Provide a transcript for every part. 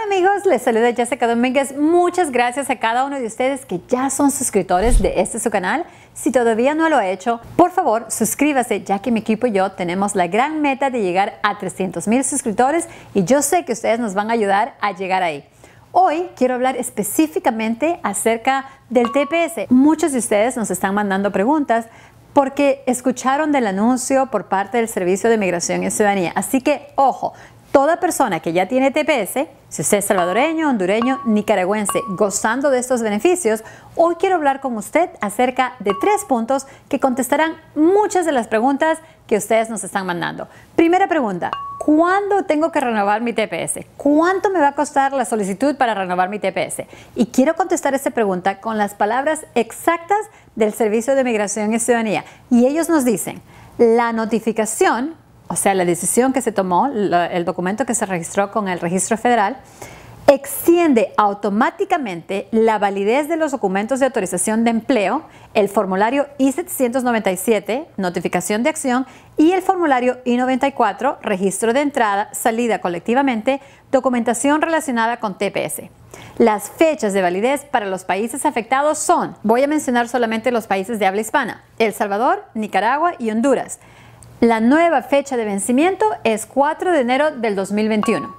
Hola amigos, les saluda Jessica Domínguez. Muchas gracias a cada uno de ustedes que ya son suscriptores de este su canal. Si todavía no lo ha hecho, por favor suscríbase ya que mi equipo y yo tenemos la gran meta de llegar a 300 mil suscriptores y yo sé que ustedes nos van a ayudar a llegar ahí. Hoy quiero hablar específicamente acerca del TPS. Muchos de ustedes nos están mandando preguntas porque escucharon del anuncio por parte del Servicio de Migración y Ciudadanía. Así que, ojo, Toda persona que ya tiene TPS, si usted es salvadoreño, hondureño, nicaragüense, gozando de estos beneficios, hoy quiero hablar con usted acerca de tres puntos que contestarán muchas de las preguntas que ustedes nos están mandando. Primera pregunta, ¿cuándo tengo que renovar mi TPS? ¿Cuánto me va a costar la solicitud para renovar mi TPS? Y quiero contestar esta pregunta con las palabras exactas del Servicio de Migración y Ciudadanía. Y ellos nos dicen, la notificación o sea, la decisión que se tomó, el documento que se registró con el registro federal, extiende automáticamente la validez de los documentos de autorización de empleo, el formulario I-797, notificación de acción, y el formulario I-94, registro de entrada, salida colectivamente, documentación relacionada con TPS. Las fechas de validez para los países afectados son, voy a mencionar solamente los países de habla hispana, El Salvador, Nicaragua y Honduras. La nueva fecha de vencimiento es 4 de enero del 2021.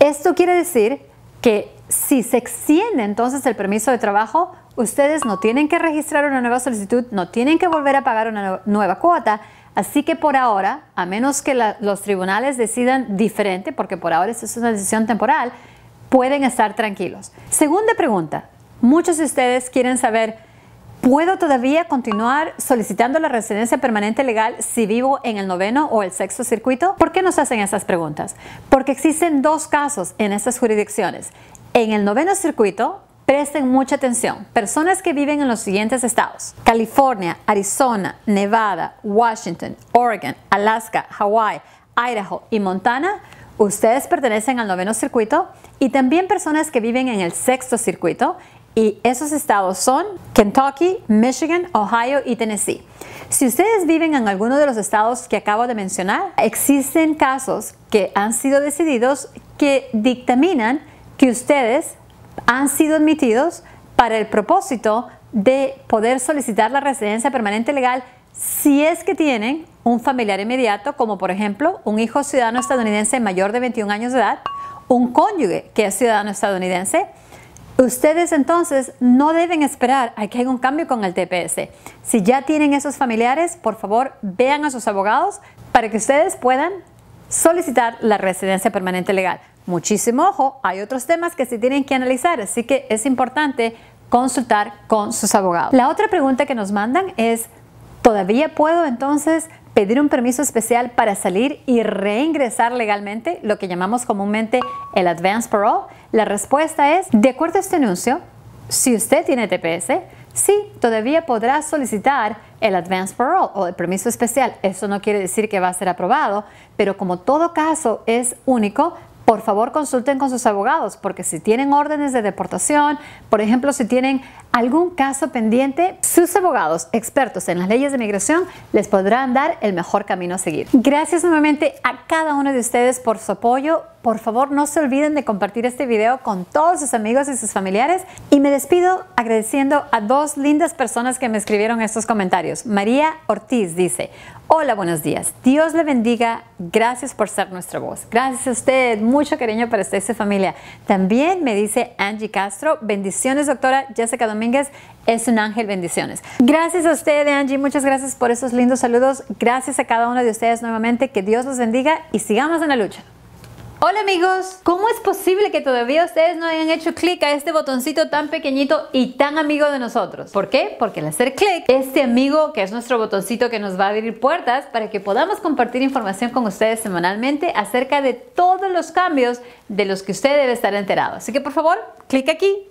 Esto quiere decir que si se extiende entonces el permiso de trabajo, ustedes no tienen que registrar una nueva solicitud, no tienen que volver a pagar una nueva cuota. Así que por ahora, a menos que los tribunales decidan diferente, porque por ahora esto es una decisión temporal, pueden estar tranquilos. Segunda pregunta, muchos de ustedes quieren saber ¿Puedo todavía continuar solicitando la residencia permanente legal si vivo en el noveno o el sexto circuito? ¿Por qué nos hacen esas preguntas? Porque existen dos casos en estas jurisdicciones. En el noveno circuito, presten mucha atención, personas que viven en los siguientes estados, California, Arizona, Nevada, Washington, Oregon, Alaska, Hawaii, Idaho y Montana, ustedes pertenecen al noveno circuito y también personas que viven en el sexto circuito y esos estados son Kentucky, Michigan, Ohio y Tennessee. Si ustedes viven en alguno de los estados que acabo de mencionar, existen casos que han sido decididos que dictaminan que ustedes han sido admitidos para el propósito de poder solicitar la residencia permanente legal si es que tienen un familiar inmediato, como por ejemplo un hijo ciudadano estadounidense mayor de 21 años de edad, un cónyuge que es ciudadano estadounidense, Ustedes entonces no deben esperar a que haya un cambio con el TPS. Si ya tienen esos familiares, por favor vean a sus abogados para que ustedes puedan solicitar la residencia permanente legal. Muchísimo ojo, hay otros temas que se tienen que analizar, así que es importante consultar con sus abogados. La otra pregunta que nos mandan es, ¿todavía puedo entonces pedir un permiso especial para salir y reingresar legalmente, lo que llamamos comúnmente el advance parole? La respuesta es, de acuerdo a este anuncio, si usted tiene TPS, sí, todavía podrá solicitar el advance parole o el permiso especial. Eso no quiere decir que va a ser aprobado, pero como todo caso es único, por favor consulten con sus abogados, porque si tienen órdenes de deportación, por ejemplo, si tienen algún caso pendiente, sus abogados expertos en las leyes de migración les podrán dar el mejor camino a seguir. Gracias nuevamente a cada uno de ustedes por su apoyo. Por favor, no se olviden de compartir este video con todos sus amigos y sus familiares. Y me despido agradeciendo a dos lindas personas que me escribieron estos comentarios. María Ortiz dice, Hola, buenos días. Dios le bendiga. Gracias por ser nuestra voz. Gracias a usted. Mucho cariño para usted y su familia. También me dice Angie Castro. Bendiciones, doctora ya Jessica Domínguez es un ángel. Bendiciones. Gracias a usted, Angie. Muchas gracias por esos lindos saludos. Gracias a cada uno de ustedes nuevamente. Que Dios los bendiga y sigamos en la lucha. Hola amigos, ¿cómo es posible que todavía ustedes no hayan hecho clic a este botoncito tan pequeñito y tan amigo de nosotros? ¿Por qué? Porque al hacer clic, este amigo que es nuestro botoncito que nos va a abrir puertas para que podamos compartir información con ustedes semanalmente acerca de todos los cambios de los que usted debe estar enterado. Así que por favor, clic aquí